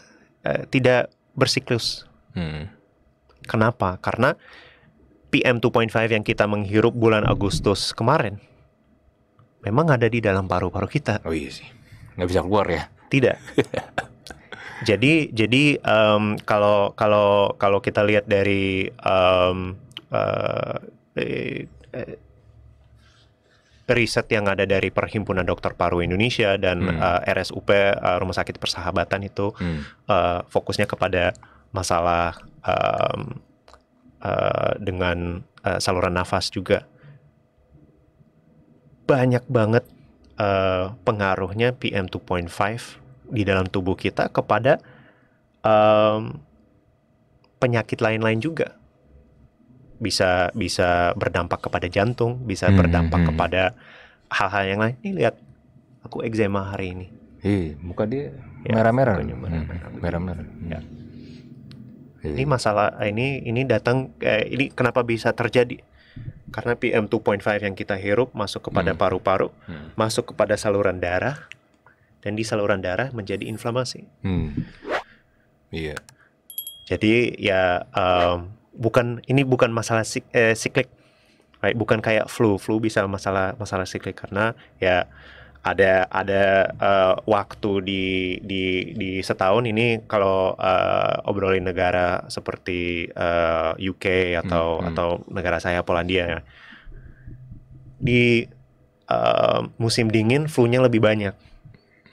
Speaker 2: uh, tidak bersiklus hmm. kenapa karena PM 2.5 yang kita menghirup bulan Agustus kemarin memang ada di dalam paru-paru kita oh iya sih nggak bisa keluar ya tidak. jadi jadi um, kalau kalau kalau kita lihat dari um, uh, riset yang ada dari Perhimpunan Dokter Paru Indonesia dan hmm. uh, eh, RSUP uh, Rumah Sakit Persahabatan itu hmm. uh, fokusnya kepada masalah um, uh, dengan uh, saluran nafas juga banyak banget uh, pengaruhnya PM 2.5 di dalam tubuh kita kepada um, penyakit lain-lain juga bisa bisa berdampak kepada jantung bisa hmm, berdampak hmm. hmm. kepada hal-hal yang lain ini lihat aku eczema hari ini Hi, muka dia
Speaker 1: ya, hmm, merah-merah ya, merah-merah
Speaker 2: merah-merah hmm. Ini masalah ini ini datang eh, ini kenapa bisa terjadi? karena PM 2.5 yang kita hirup masuk kepada hmm. paru-paru, hmm. hmm. masuk kepada saluran darah, dan di saluran darah menjadi inflamasi. Hmm. Iya. Yeah. Jadi ya um, bukan ini bukan masalah sik, eh, siklik, right? bukan kayak flu. Flu bisa masalah masalah siklik karena ya ada ada uh, waktu di di di setahun ini kalau uh, obrolin negara seperti uh, eh, UK atau hmm, hmm, atau negara saya Polandia ya. di uh, musim dingin flu-nya lebih banyak.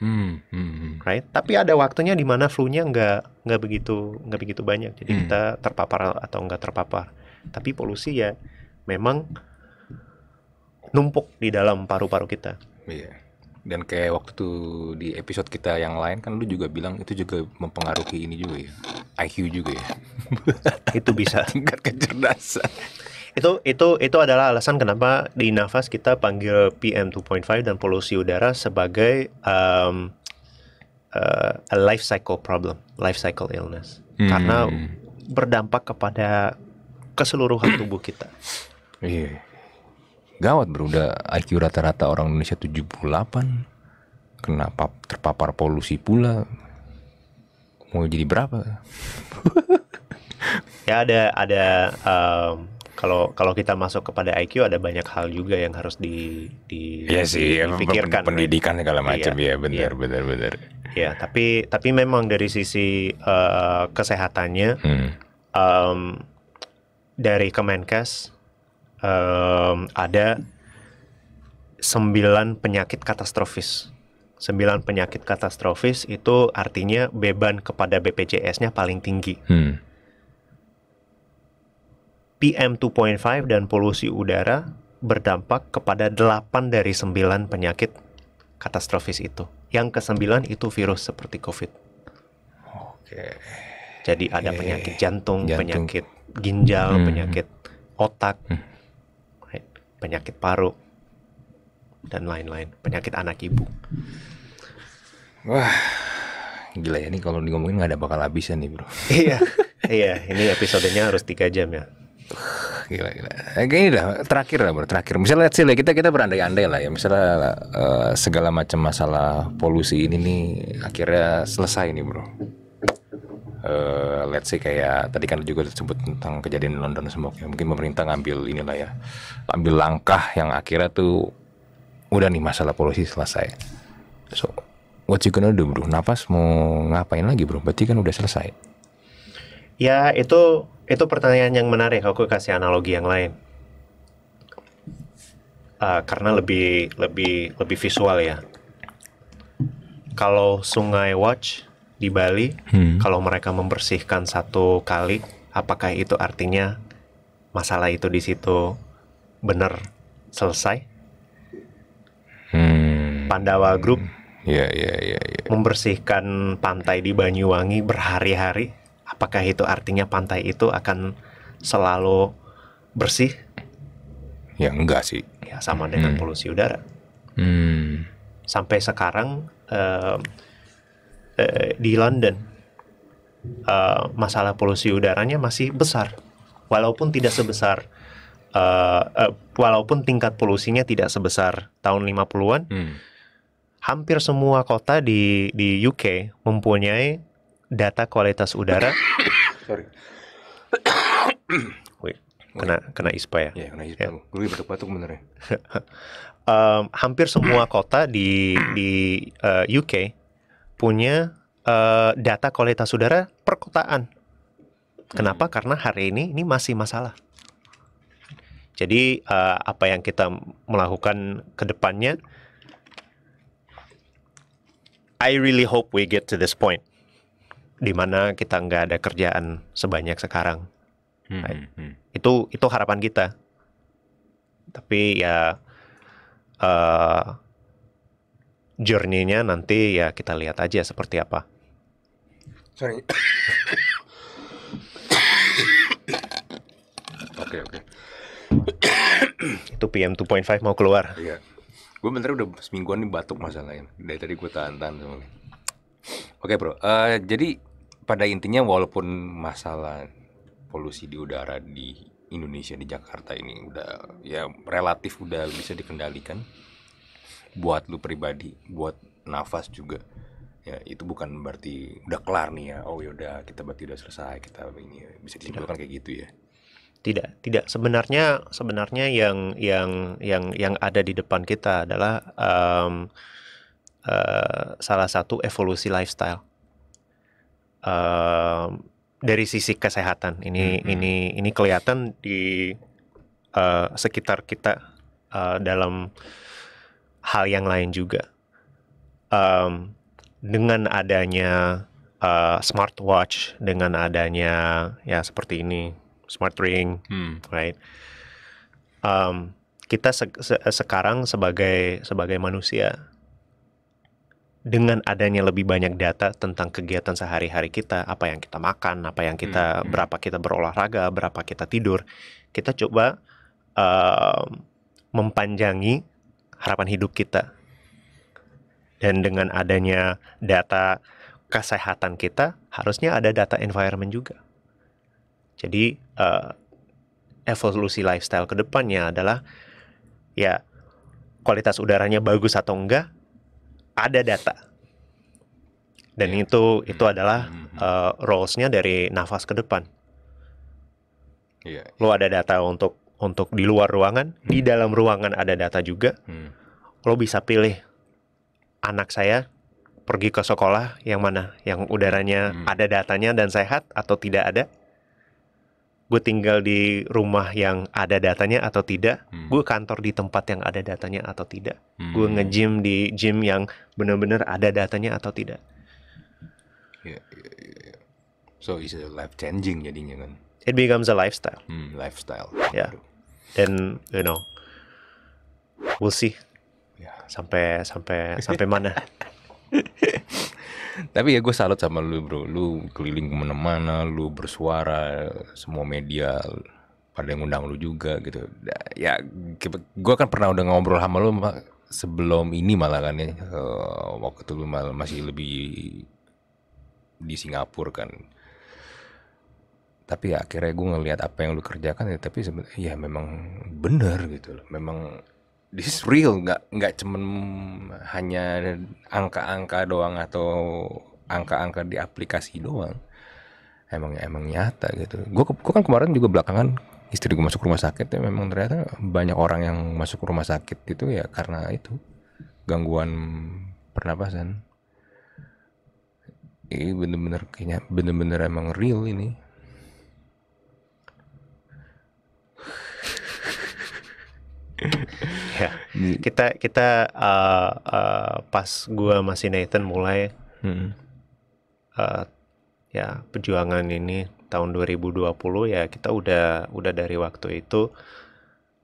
Speaker 2: Hmm, hmm, hmm. Right? Tapi ada waktunya di mana flu-nya nggak nggak begitu nggak begitu banyak. Jadi hmm. kita terpapar atau nggak terpapar. Tapi polusi ya memang numpuk di dalam paru-paru kita.
Speaker 1: Yeah dan kayak waktu tuh di episode kita yang lain kan lu juga bilang itu juga mempengaruhi ini juga
Speaker 2: ya IQ juga ya itu bisa tingkat kecerdasan itu itu itu adalah alasan kenapa di nafas kita panggil PM 2.5 dan polusi udara sebagai um, uh, a life cycle problem life cycle illness hmm. karena berdampak kepada keseluruhan tubuh kita
Speaker 1: iya yeah. Gawat bro, udah IQ rata-rata orang Indonesia 78. Kenapa terpapar polusi pula? Mau jadi berapa?
Speaker 2: ya ada ada um, kalau kalau kita masuk kepada IQ ada banyak hal juga yang harus di di ya sih, dipikirkan pendidikan segala macam iya, ya benar iya. benar benar ya tapi tapi memang dari sisi uh, kesehatannya hmm. um, dari Kemenkes um, ada sembilan penyakit katastrofis. Sembilan penyakit katastrofis itu artinya beban kepada BPJS-nya paling tinggi. Hmm. PM 2.5 dan polusi udara berdampak kepada delapan dari sembilan penyakit katastrofis itu. Yang kesembilan itu virus seperti COVID. Oke. Jadi ada penyakit jantung, jantung. penyakit ginjal, hmm. penyakit otak, hmm penyakit paru, dan lain-lain, penyakit anak
Speaker 1: ibu. Wah, gila ya ini kalau ngomongin nggak ada bakal habisnya
Speaker 2: nih bro. iya, iya ini episodenya harus tiga jam ya. gila gila.
Speaker 1: Eh, Kayak ini lah terakhir lah bro, terakhir. Misalnya sih kita kita berandai-andai lah ya. Misalnya uh, segala macam masalah polusi ini nih akhirnya selesai nih bro uh, let's say kayak tadi kan juga disebut tentang kejadian di London semoga ya, mungkin pemerintah ngambil inilah ya ambil langkah yang akhirnya tuh udah nih masalah polusi selesai so what you gonna do bro napas mau ngapain lagi bro berarti kan udah selesai
Speaker 2: ya itu itu pertanyaan yang menarik aku kasih analogi yang lain uh, karena lebih lebih lebih visual ya kalau sungai Watch di Bali, hmm. kalau mereka membersihkan satu kali, apakah itu artinya masalah itu di situ benar selesai? Hmm. Pandawa Group ya, ya, ya, ya. membersihkan pantai di Banyuwangi berhari-hari, apakah itu artinya pantai itu akan selalu bersih? Ya enggak sih. Ya sama dengan hmm. polusi udara.
Speaker 1: Hmm.
Speaker 2: Sampai sekarang. Eh, eh, di London uh, masalah polusi udaranya masih besar, walaupun tidak sebesar uh, uh, walaupun tingkat polusinya tidak sebesar tahun 50-an. Hmm. Hampir semua kota di di UK mempunyai data kualitas udara. Sorry. kena kena ispa ya. ya kena ispa. Ya. Gue batuk-batuk bener um, hampir semua kota di di uh, UK punya uh, data kualitas udara perkotaan. Kenapa? Hmm. Karena hari ini ini masih masalah. Jadi uh, apa yang kita melakukan ke depannya I really hope we get to this point di mana kita nggak ada kerjaan sebanyak sekarang. Hmm, right? hmm. hmm. Itu itu harapan kita. Tapi ya uh, journey-nya nanti ya kita lihat aja seperti apa.
Speaker 1: Sorry. Oke, oke.
Speaker 2: Itu PM 2.5 mau keluar. Iya.
Speaker 1: Gue bentar udah semingguan nih batuk masalahnya. Dari tadi gue tahan-tahan semua. Oke, Bro. Uh, jadi pada intinya walaupun masalah polusi di udara di Indonesia di Jakarta ini udah ya relatif udah bisa dikendalikan buat lu pribadi buat nafas juga ya itu bukan berarti udah kelar nih ya oh ya udah kita berarti udah selesai kita ini bisa disimpulkan
Speaker 2: kayak gitu ya tidak tidak sebenarnya sebenarnya yang yang yang yang ada di depan kita adalah um, uh, salah satu evolusi lifestyle uh, dari sisi kesehatan ini mm -hmm. ini ini kelihatan di uh, sekitar kita uh, dalam hal yang lain juga. Um, dengan adanya uh, smartwatch, dengan adanya ya seperti ini smart ring, hmm. right? Um, kita se se sekarang sebagai sebagai manusia dengan adanya lebih banyak data tentang kegiatan sehari-hari kita, apa yang kita makan, apa yang kita hmm. hmm. berapa kita berolahraga, berapa kita tidur, kita coba uh, mempanjangi harapan hidup kita. Dan dengan adanya data kesehatan kita, harusnya ada data environment juga. Jadi uh, evolusi lifestyle ke depannya adalah ya kualitas udaranya bagus atau enggak ada data. Dan yeah. itu itu hmm. adalah uh, hmm. hmm. eh, roles-nya dari nafas ke depan. Yeah, Lo iya. ada data untuk untuk di luar ruangan, hmm. di dalam ruangan ada data juga. Hmm. Lo bisa pilih anak saya pergi ke sekolah yang mana, yang udaranya hmm. ada datanya dan sehat atau tidak ada. Gue tinggal di rumah yang ada datanya atau tidak. Hmm. Gue kantor di tempat yang ada datanya atau tidak. Hmm. Gue nge-gym di gym yang benar-benar ada datanya atau tidak.
Speaker 1: Yeah, yeah, yeah. Ya. So it's a life changing jadinya kan it becomes a lifestyle. Mm, lifestyle.
Speaker 2: Yeah. Dan you know, we'll see. Yeah. Sampai sampai sampai mana. Tapi ya gue salut sama lu bro, lu keliling
Speaker 1: kemana-mana, lu bersuara, semua media pada yang undang lu juga gitu. Ya gue kan pernah udah ngobrol sama lu sebelum ini malah kan ya, eh, waktu lu masih lebih di Singapura kan tapi ya akhirnya gue ngelihat apa yang lu kerjakan ya tapi sebenarnya ya memang bener gitu loh memang this is real nggak nggak cuman hanya angka-angka doang atau angka-angka di aplikasi doang emang emang nyata gitu gue gue kan kemarin juga belakangan istri gue masuk rumah sakit ya memang ternyata banyak orang yang masuk rumah sakit itu ya karena itu gangguan pernapasan ini bener-bener kayaknya bener-bener
Speaker 2: emang real ini ya kita kita uh, uh, pas gua masih Nathan mulai hmm. uh, ya perjuangan ini tahun 2020 ya kita udah udah dari waktu itu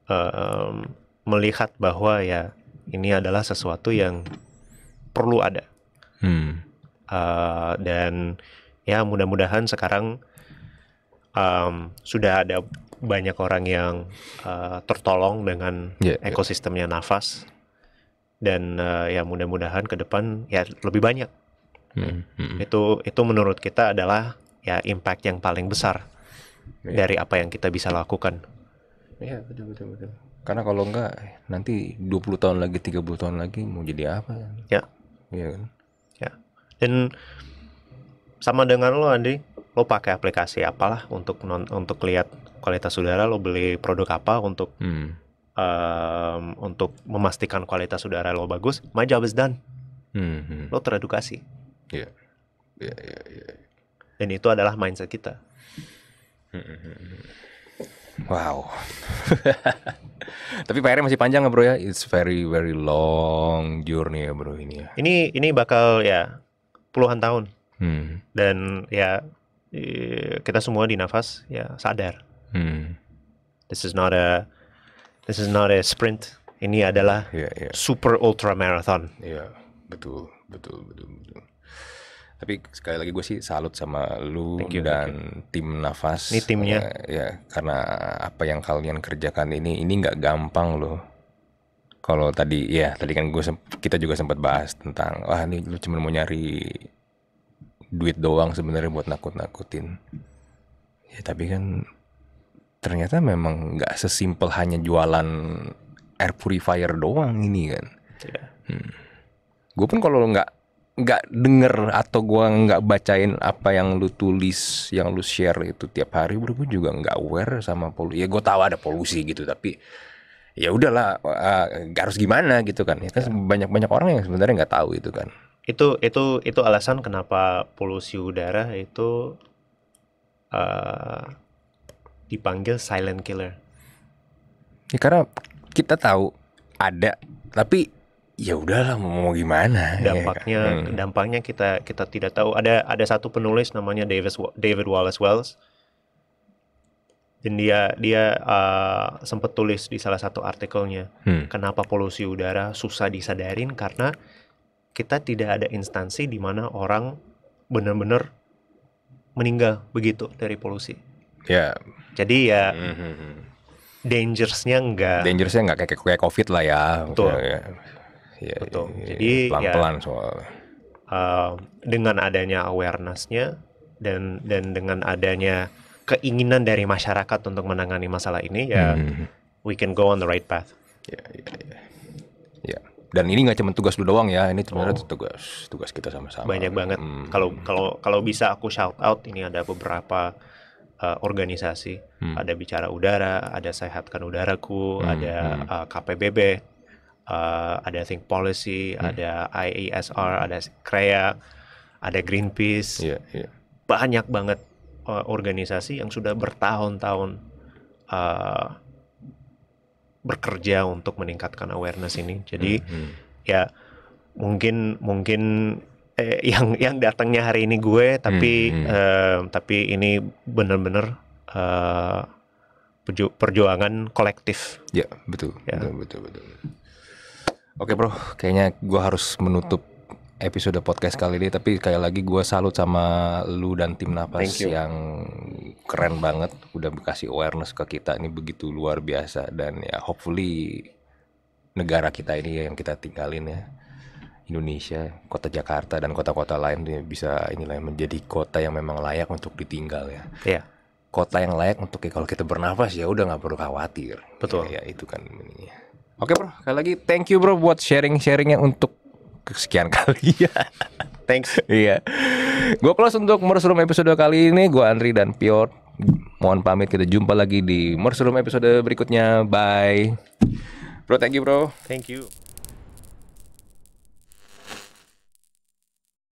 Speaker 2: uh, um, melihat bahwa ya ini adalah sesuatu yang perlu ada hmm. uh, dan ya mudah-mudahan sekarang um, sudah ada banyak orang yang uh, tertolong dengan yeah, iya. ekosistemnya yeah. nafas dan uh, ya mudah-mudahan ke depan ya lebih banyak mm hmm. itu itu menurut kita adalah ya impact yang paling besar yeah. dari apa yang kita bisa lakukan
Speaker 1: ya yeah, betul betul betul karena kalau enggak nanti 20 tahun lagi 30 tahun lagi mau jadi apa
Speaker 2: ya ya kan ya dan sama dengan lo Andi lo pakai aplikasi apalah untuk non, untuk lihat kualitas udara lo beli produk apa untuk hmm. um, untuk memastikan kualitas udara lo bagus my job is done hmm. lo teredukasi yeah. Yeah, yeah, yeah. dan itu adalah mindset kita hmm. Wow. Tapi PR-nya masih panjang ya bro ya. It's very very long journey ya bro ini ya. Ini ini bakal ya puluhan tahun. Hmm. Dan ya eh, kita semua di nafas ya sadar Hmm. This is not a this is not a sprint. Ini adalah yeah, yeah. super ultra marathon. Iya, yeah, betul, betul, betul, betul. Tapi sekali lagi gue sih salut sama lu thank you, dan
Speaker 1: tim Nafas. Ini timnya. Uh, ya, karena apa yang kalian kerjakan ini ini nggak gampang loh. Kalau tadi ya tadi kan gue kita juga sempat bahas tentang wah ini lu cuma mau nyari duit doang sebenarnya buat nakut-nakutin. Ya tapi kan ternyata memang nggak sesimpel hanya jualan air purifier doang ini kan. Yeah. Hmm. Gue pun kalau nggak nggak denger atau gue nggak bacain apa yang lu tulis, yang lu share itu tiap hari, gue gue juga nggak aware sama polusi. Ya gue tahu ada polusi gitu, tapi ya udahlah, uh, harus gimana gitu kan. Ya, kan iya. banyak banyak orang yang sebenarnya
Speaker 2: nggak tahu itu kan. Itu itu itu alasan kenapa polusi udara itu uh, dipanggil silent killer? Ya karena kita tahu ada, tapi ya udahlah mau, gimana. Ya kan? Dampaknya ya. hmm. dampaknya kita kita tidak tahu. Ada ada satu penulis namanya Davis David Wallace Wells. Dan dia dia uh, sempat tulis di salah satu artikelnya hmm. kenapa polusi udara susah disadarin karena kita tidak ada instansi di mana orang benar-benar meninggal begitu dari polusi. Ya, jadi ya mm -hmm. dangersnya enggak. Dangersnya enggak kayak kayak COVID lah ya. Betul. Ya, iya, iya, iya. ya, Betul. Ya, Jadi pelan-pelan ya, soal. Uh, dengan adanya awarenessnya dan dan dengan adanya keinginan dari masyarakat untuk menangani masalah ini ya mm -hmm. we can go on the right path. Ya, ya, ya.
Speaker 1: ya dan ini nggak cuma tugas lu doang ya ini
Speaker 2: sebenarnya oh. tugas tugas kita sama-sama banyak banget mm-hmm. kalau hmm. kalau kalau bisa aku shout out ini ada beberapa uh, organisasi. Hmm. Ada bicara udara, ada sehatkan udaraku, hmm. ada uh, hmm. Eh, KPBB, uh, eh, ada Think Policy, hmm. ada IASR, e ada CREA, ada Greenpeace. Yeah, yeah. Banyak banget uh, organisasi yang sudah bertahun-tahun uh, bekerja untuk meningkatkan awareness ini. Jadi hmm. hmm. ya mungkin mungkin eh, yang yang datangnya hari ini gue tapi hmm, hmm. Eh, tapi ini benar-benar eh, perju perjuangan kolektif. Ya betul, ya betul betul betul. Oke bro,
Speaker 1: kayaknya gue harus menutup episode podcast kali ini tapi kayak lagi gue salut sama lu dan tim napas yang keren banget udah kasih awareness ke kita ini begitu luar biasa dan ya hopefully negara kita ini yang kita tinggalin ya Indonesia, kota Jakarta dan kota-kota lain bisa inilah menjadi kota yang memang layak untuk ditinggal ya. Iya. Kota yang layak untuk ya, kalau kita bernafas ya udah nggak perlu khawatir. Betul. Ya, ya itu kan ininya. Oke bro, sekali lagi thank you bro buat sharing-sharingnya untuk sekian kali ya. Thanks. iya. Gue close untuk Mersrum episode kali ini. Gue Andri dan Pior. Mohon pamit kita jumpa lagi di Mersrum episode berikutnya. Bye.
Speaker 2: Bro, thank you bro. Thank you.